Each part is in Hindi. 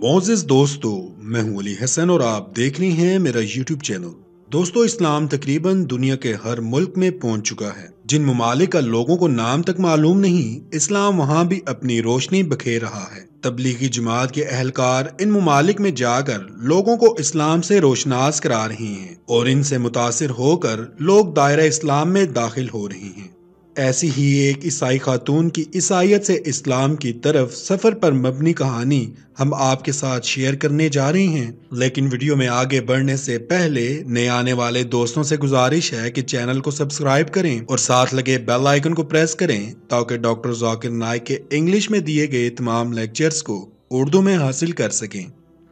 मोजिज दोस्तों मैं हूं अली हसन और आप देख रहे हैं मेरा यूट्यूब चैनल दोस्तों इस्लाम तकरीबन दुनिया के हर मुल्क में पहुंच चुका है जिन ममालिक का लोगों को नाम तक मालूम नहीं इस्लाम वहां भी अपनी रोशनी बखेर रहा है तबलीगी जमात के अहलकार इन ममालिक में जाकर लोगों को इस्लाम से रोशनास करा रहे हैं और इनसे मुतासर होकर लोग दायरा इस्लाम में दाखिल हो रहे हैं ऐसी ही एक ईसाई खातून की ईसाइत से इस्लाम की तरफ सफ़र पर मबनी कहानी हम आपके साथ शेयर करने जा रहे हैं लेकिन वीडियो में आगे बढ़ने से पहले नए आने वाले दोस्तों से गुजारिश है कि चैनल को सब्सक्राइब करें और साथ लगे बेल आइकन को प्रेस करें ताकि डॉक्टर जाकिर नायक के इंग्लिश में दिए गए तमाम लेक्चर्स को उर्दू में हासिल कर सकें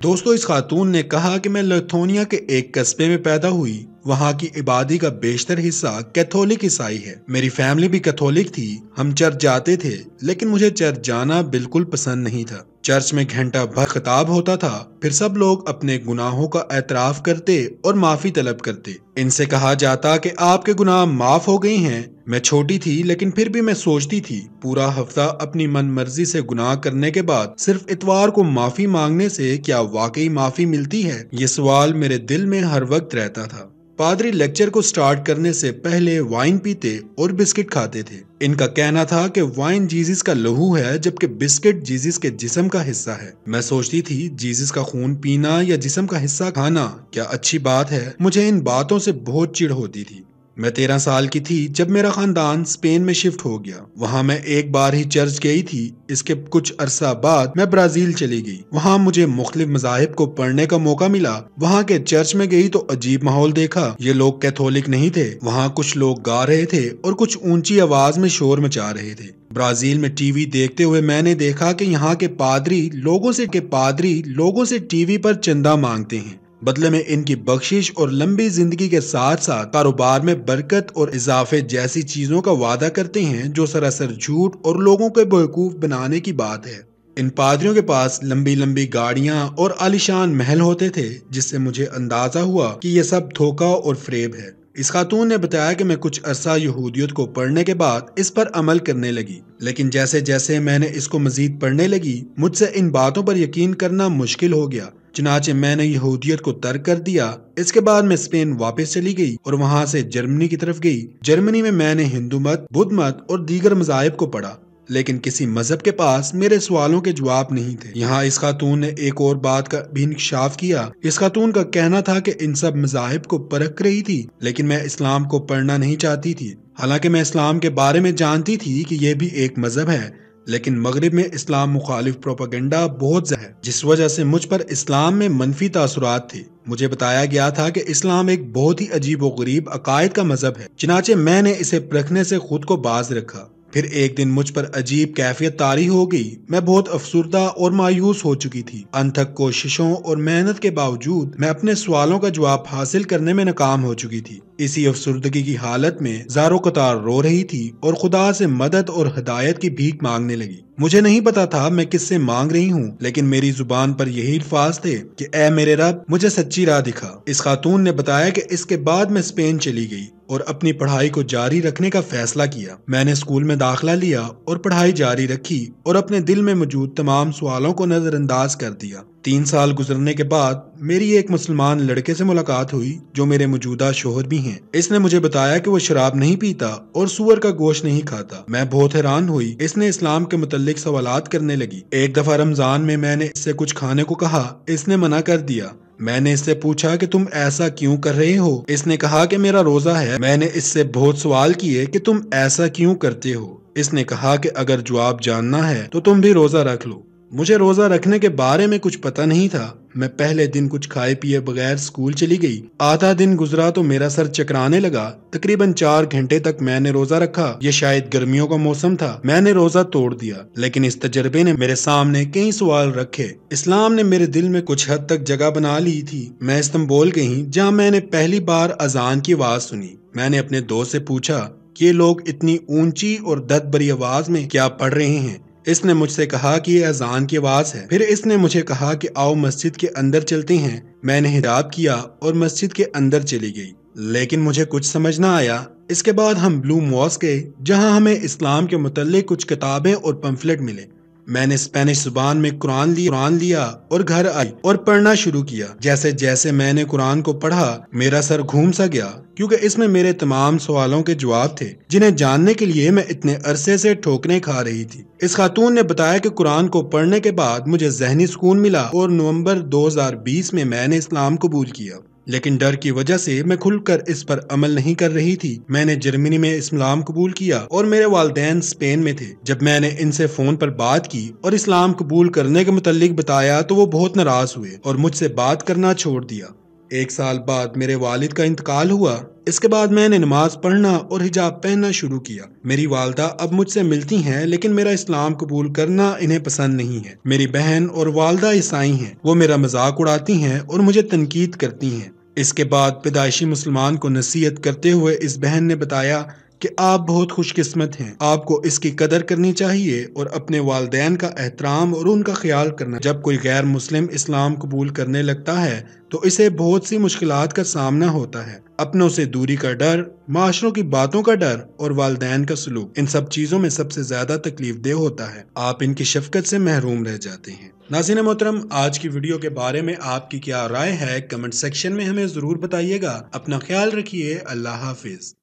दोस्तों इस खातून ने कहा कि मैं लथोनिया के एक कस्बे में पैदा हुई वहाँ की आबादी का बेशतर हिस्सा कैथोलिक ईसाई है मेरी फैमिली भी कैथोलिक थी हम चर्च जाते थे लेकिन मुझे चर्च जाना बिल्कुल पसंद नहीं था चर्च में घंटा भर ख़िताब होता था फिर सब लोग अपने गुनाहों का एतराफ करते और माफी तलब करते इनसे कहा जाता कि आपके गुनाह माफ हो गई हैं मैं छोटी थी लेकिन फिर भी मैं सोचती थी पूरा हफ्ता अपनी मन मर्जी से गुनाह करने के बाद सिर्फ इतवार को माफी मांगने से क्या वाकई माफी मिलती है ये सवाल मेरे दिल में हर वक्त रहता था पादरी लेक्चर को स्टार्ट करने से पहले वाइन पीते और बिस्किट खाते थे इनका कहना था कि वाइन जीजिस का लहू है जबकि बिस्किट जीजिस के जिसम का हिस्सा है मैं सोचती थी जीजिस का खून पीना या जिसम का हिस्सा खाना क्या अच्छी बात है मुझे इन बातों से बहुत चिड़ होती थी मैं तेरह साल की थी जब मेरा खानदान स्पेन में शिफ्ट हो गया वहाँ मैं एक बार ही चर्च गई थी इसके कुछ अरसा बाद मैं ब्राजील चली गई वहाँ मुझे मुख्तलिफ मजाहब को पढ़ने का मौका मिला वहाँ के चर्च में गई तो अजीब माहौल देखा ये लोग कैथोलिक नहीं थे वहाँ कुछ लोग गा रहे थे और कुछ ऊंची आवाज में शोर मचा रहे थे ब्राजील में टीवी देखते हुए मैंने देखा कि यहाँ के पादरी लोगों से के पादरी लोगों से टीवी पर चंदा मांगते हैं बदले में इनकी बख्शिश और लंबी जिंदगी के साथ साथ कारोबार में बरकत और इजाफे जैसी चीजों का वादा करते हैं जो सरासर झूठ और लोगों के बेवकूफ बनाने की बात है इन पादरियों के पास लंबी लंबी गाड़ियां और आलिशान महल होते थे जिससे मुझे अंदाजा हुआ कि यह सब धोखा और फ्रेब है इस खातून ने बताया कि मैं कुछ अरसा यहूदियत को पढ़ने के बाद इस पर अमल करने लगी लेकिन जैसे जैसे मैंने इसको मजीद पढ़ने लगी मुझसे इन बातों पर यकीन करना मुश्किल हो गया चुनाचे मैंने यहूदियत को तर्क कर दिया इसके बाद मैं स्पेन वापस चली गई और वहाँ से जर्मनी की तरफ गई जर्मनी में मैंने हिंदू मत बुद्ध मत और दीगर मजाहब को पढ़ा लेकिन किसी मजहब के पास मेरे सवालों के जवाब नहीं थे यहाँ इस खातून ने एक और बात का भी इंकशाफ किया इस खातून का कहना था कि इन सब मजाहब को परख रही थी लेकिन मैं इस्लाम को पढ़ना नहीं चाहती थी हालांकि मैं इस्लाम के बारे में जानती थी कि यह भी एक मजहब है लेकिन मगरब में इस्लाम मुखालिफ प्रोपागेंडा बहुत ज्यादा है जिस वजह से मुझ पर इस्लाम में मनफी तासरात थे मुझे बताया गया था कि इस्लाम एक बहुत ही अजीब व गरीब अकायद का मजहब है चिनाचे मैंने इसे परखने से खुद को बाज रखा फिर एक दिन मुझ पर अजीब कैफियत तारी हो गई मैं बहुत अफसरदा और मायूस हो चुकी थी अनथक कोशिशों और मेहनत के बावजूद मैं अपने सवालों का जवाब हासिल करने में नाकाम हो चुकी थी इसी अफसरदगी की हालत में जारो कतार रो रही थी और खुदा से मदद और हदायत की भीख मांगने लगी मुझे नहीं पता था मैं किससे मांग रही हूँ लेकिन मेरी जुबान पर यही अल्फाज थे कि ए मेरे रब मुझे सच्ची राह दिखा इस खातून ने बताया कि इसके बाद मैं स्पेन चली गई और अपनी पढ़ाई को जारी रखने का फैसला किया मैंने स्कूल में दाखिला लिया और पढ़ाई जारी रखी और अपने दिल में मौजूद तमाम सवालों को नज़रअंदाज कर दिया तीन साल गुजरने के बाद मेरी एक मुसलमान लड़के से मुलाकात हुई जो मेरे मौजूदा शोहर भी हैं इसने मुझे बताया कि वो शराब नहीं पीता और सुअर का गोश्त नहीं खाता मैं बहुत हैरान हुई इसने इस्लाम के मुतलिक सवाल करने लगी एक दफा रमजान में मैंने इससे कुछ खाने को कहा इसने मना कर दिया मैंने इससे पूछा कि तुम ऐसा क्यों कर रहे हो इसने कहा कि मेरा रोजा है मैंने इससे बहुत सवाल किए कि तुम ऐसा क्यों करते हो इसने कहा कि अगर जवाब जानना है तो तुम भी रोजा रख लो मुझे रोजा रखने के बारे में कुछ पता नहीं था मैं पहले दिन कुछ खाए पिए बगैर स्कूल चली गई आधा दिन गुजरा तो मेरा सर चकराने लगा तकरीबन चार घंटे तक मैंने रोजा रखा ये शायद गर्मियों का मौसम था मैंने रोजा तोड़ दिया लेकिन इस तजर्बे ने मेरे सामने कई सवाल रखे इस्लाम ने मेरे दिल में कुछ हद तक जगह बना ली थी मैं इस्तम्बोल गई जहाँ मैंने पहली बार अजान की आवाज़ सुनी मैंने अपने दोस्त से पूछा ये लोग इतनी ऊंची और दत भरी आवाज में क्या पढ़ रहे हैं इसने मुझसे कहा कि यह अजान की आवाज़ है फिर इसने मुझे कहा कि आओ मस्जिद के अंदर चलते हैं मैंने हिजाब किया और मस्जिद के अंदर चली गई लेकिन मुझे कुछ समझ ना आया इसके बाद हम ब्लू मॉस गए जहाँ हमें इस्लाम के मुतल कुछ किताबें और पम्फलेट मिले मैंने स्पेनिश जुबान में कुरान लिया कुरान लिया और घर आई और पढ़ना शुरू किया जैसे जैसे मैंने कुरान को पढ़ा मेरा सर घूम सा गया क्योंकि इसमें मेरे तमाम सवालों के जवाब थे जिन्हें जानने के लिए मैं इतने अरसे से ठोकरें खा रही थी इस खातून ने बताया कि कुरान को पढ़ने के बाद मुझे जहनी सुकून मिला और नवंबर 2020 में मैंने इस्लाम कबूल किया लेकिन डर की वजह से मैं खुलकर इस पर अमल नहीं कर रही थी मैंने जर्मनी में इस्लाम कबूल किया और मेरे वाले स्पेन में थे जब मैंने इनसे फ़ोन पर बात की और इस्लाम कबूल करने के मुतल बताया तो वो बहुत नाराज़ हुए और मुझसे बात करना छोड़ दिया एक साल बाद मेरे वालिद का इंतकाल हुआ इसके बाद मैंने नमाज पढ़ना और हिजाब पहनना शुरू किया मेरी वालदा अब मुझसे मिलती हैं लेकिन मेरा इस्लाम कबूल करना इन्हें पसंद नहीं है मेरी बहन और वालदा ईसाई हैं वो मेरा मजाक उड़ाती हैं और मुझे तनकीद करती हैं इसके बाद पैदाइशी मुसलमान को नसीहत करते हुए इस बहन ने बताया कि आप बहुत खुशकिस्मत हैं आपको इसकी कदर करनी चाहिए और अपने वालदेन का एहतराम और उनका ख्याल करना जब कोई गैर मुस्लिम इस्लाम कबूल करने लगता है तो इसे बहुत सी मुश्किल का सामना होता है अपनों से दूरी का डर माशरों की बातों का डर और वालदेन का सलूक इन सब चीज़ों में सबसे ज़्यादा तकलीफ देह होता है आप इनकी शफकत से महरूम रह जाते हैं नाजिन मोहतरम आज की वीडियो के बारे में आपकी क्या राय है कमेंट सेक्शन में हमें ज़रूर बताइएगा अपना ख्याल रखिए अल्लाह हाफिज़